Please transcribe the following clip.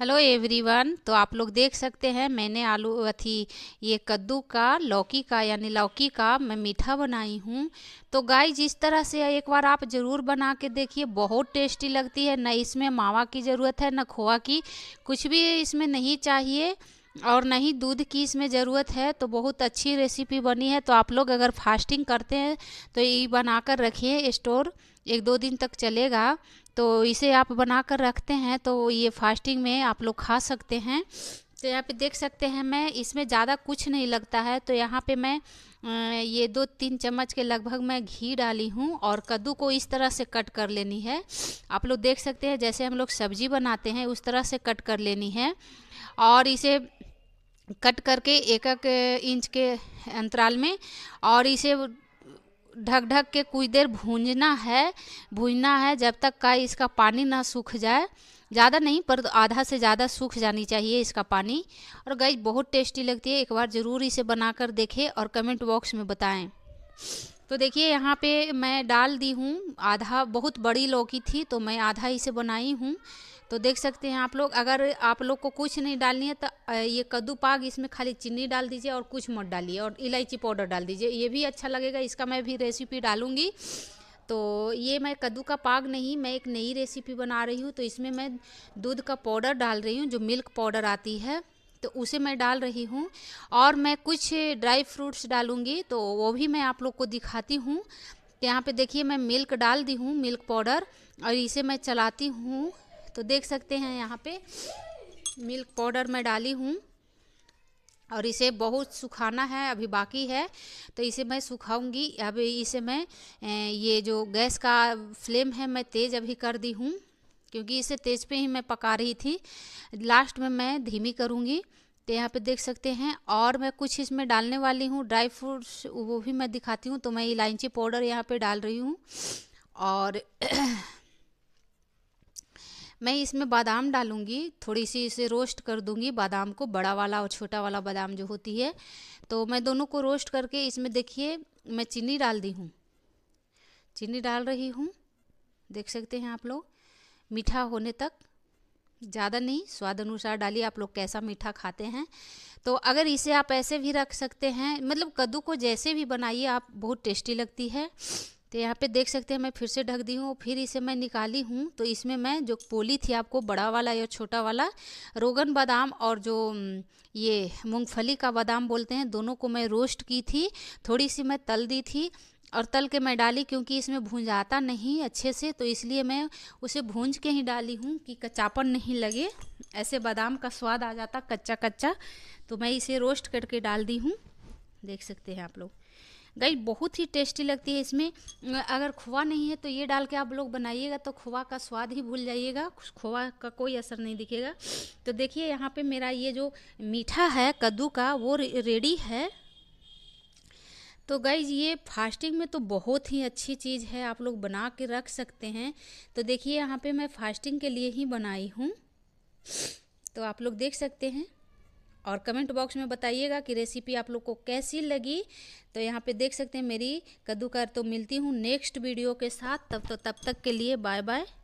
hello everyone तो आप लोग देख सकते हैं मैंने आलू अथी ये कद्दू का लौकी का यानी लौकी का मैं मीठा बनाई हूँ तो गाय जिस तरह से एक बार आप ज़रूर बना के देखिए बहुत टेस्टी लगती है ना इसमें मावा की ज़रूरत है ना खोआ की कुछ भी इसमें नहीं चाहिए और नहीं दूध की इसमें ज़रूरत है तो बहुत अच्छी रेसिपी बनी है तो आप लोग अगर फास्टिंग करते हैं तो ये कर रखिए स्टोर एक दो दिन तक चलेगा तो इसे आप बना कर रखते हैं तो ये फास्टिंग में आप लोग खा सकते हैं तो यहाँ पे देख सकते हैं मैं इसमें ज़्यादा कुछ नहीं लगता है तो यहाँ पे मैं ये दो तीन चम्मच के लगभग मैं घी डाली हूँ और कद्दू को इस तरह से कट कर लेनी है आप लोग देख सकते हैं जैसे हम लोग सब्जी बनाते हैं उस तरह से कट कर लेनी है और इसे कट करके एक एक इंच के अंतराल में और इसे ढक ढक के कुछ देर भूंजना है भूंजना है जब तक का इसका पानी ना सूख जाए ज़्यादा नहीं पर आधा से ज़्यादा सूख जानी चाहिए इसका पानी और गैस बहुत टेस्टी लगती है एक बार ज़रूर इसे बनाकर देखें और कमेंट बॉक्स में बताएं तो देखिए यहाँ पे मैं डाल दी हूँ आधा बहुत बड़ी लौकी थी तो मैं आधा इसे बनाई हूँ तो देख सकते हैं आप लोग अगर आप लोग को कुछ नहीं डालनी है तो ये कद्दू पाग इसमें खाली चीनी डाल दीजिए और कुछ मत डालिए और इलायची पाउडर डाल दीजिए ये भी अच्छा लगेगा इसका मैं भी रेसिपी डालूँगी तो ये मैं कद्दू का पाग नहीं मैं एक नई रेसिपी बना रही हूँ तो इसमें मैं दूध का पाउडर डाल रही हूँ जो मिल्क पाउडर आती है तो उसे मैं डाल रही हूँ और मैं कुछ ड्राई फ्रूट्स डालूँगी तो वो भी मैं आप लोग को दिखाती हूँ यहाँ पे देखिए मैं मिल्क डाल दी हूँ मिल्क पाउडर और इसे मैं चलाती हूँ तो देख सकते हैं यहाँ पे मिल्क पाउडर मैं डाली हूँ और इसे बहुत सुखाना है अभी बाकी है तो इसे मैं सुखाऊंगी अब इसे मैं ये जो गैस का फ्लेम है मैं तेज़ अभी कर दी हूँ क्योंकि इसे तेज़ पे ही मैं पका रही थी लास्ट में मैं धीमी करूँगी तो यहाँ पे देख सकते हैं और मैं कुछ इसमें डालने वाली हूँ ड्राई फ्रूट्स वो भी मैं दिखाती हूँ तो मैं इलायची पाउडर यहाँ पर डाल रही हूँ और मैं इसमें बादाम डालूंगी थोड़ी सी इसे रोस्ट कर दूँगी बादाम को बड़ा वाला और छोटा वाला बादाम जो होती है तो मैं दोनों को रोस्ट करके इसमें देखिए मैं चीनी डाल दी हूँ चीनी डाल रही हूँ देख सकते हैं आप लोग मीठा होने तक ज़्यादा नहीं स्वाद अनुसार डालिए आप लोग कैसा मीठा खाते हैं तो अगर इसे आप ऐसे भी रख सकते हैं मतलब कद्दू को जैसे भी बनाइए आप बहुत टेस्टी लगती है तो यहाँ पे देख सकते हैं मैं फिर से ढक दी हूँ फिर इसे मैं निकाली हूँ तो इसमें मैं जो पोली थी आपको बड़ा वाला या छोटा वाला रोगन बादाम और जो ये मूंगफली का बादाम बोलते हैं दोनों को मैं रोस्ट की थी थोड़ी सी मैं तल दी थी और तल के मैं डाली क्योंकि इसमें भूंजाता नहीं अच्छे से तो इसलिए मैं उसे भूंज के ही डाली हूँ कि कच्चापन नहीं लगे ऐसे बादाम का स्वाद आ जाता कच्चा कच्चा तो मैं इसे रोस्ट करके डाल दी हूँ देख सकते हैं आप लोग गई बहुत ही टेस्टी लगती है इसमें अगर खोआ नहीं है तो ये डाल के आप लोग बनाइएगा तो खोआ का स्वाद ही भूल जाइएगा खोवा का कोई असर नहीं दिखेगा तो देखिए यहाँ पे मेरा ये जो मीठा है कद्दू का वो रेडी है तो गाइज ये फास्टिंग में तो बहुत ही अच्छी चीज़ है आप लोग बना के रख सकते हैं तो देखिए यहाँ पे मैं फास्टिंग के लिए ही बनाई हूँ तो आप लोग देख सकते हैं और कमेंट बॉक्स में बताइएगा कि रेसिपी आप लोग को कैसी लगी तो यहाँ पे देख सकते हैं मेरी कद्दूकार तो मिलती हूँ नेक्स्ट वीडियो के साथ तब तो तब तक के लिए बाय बाय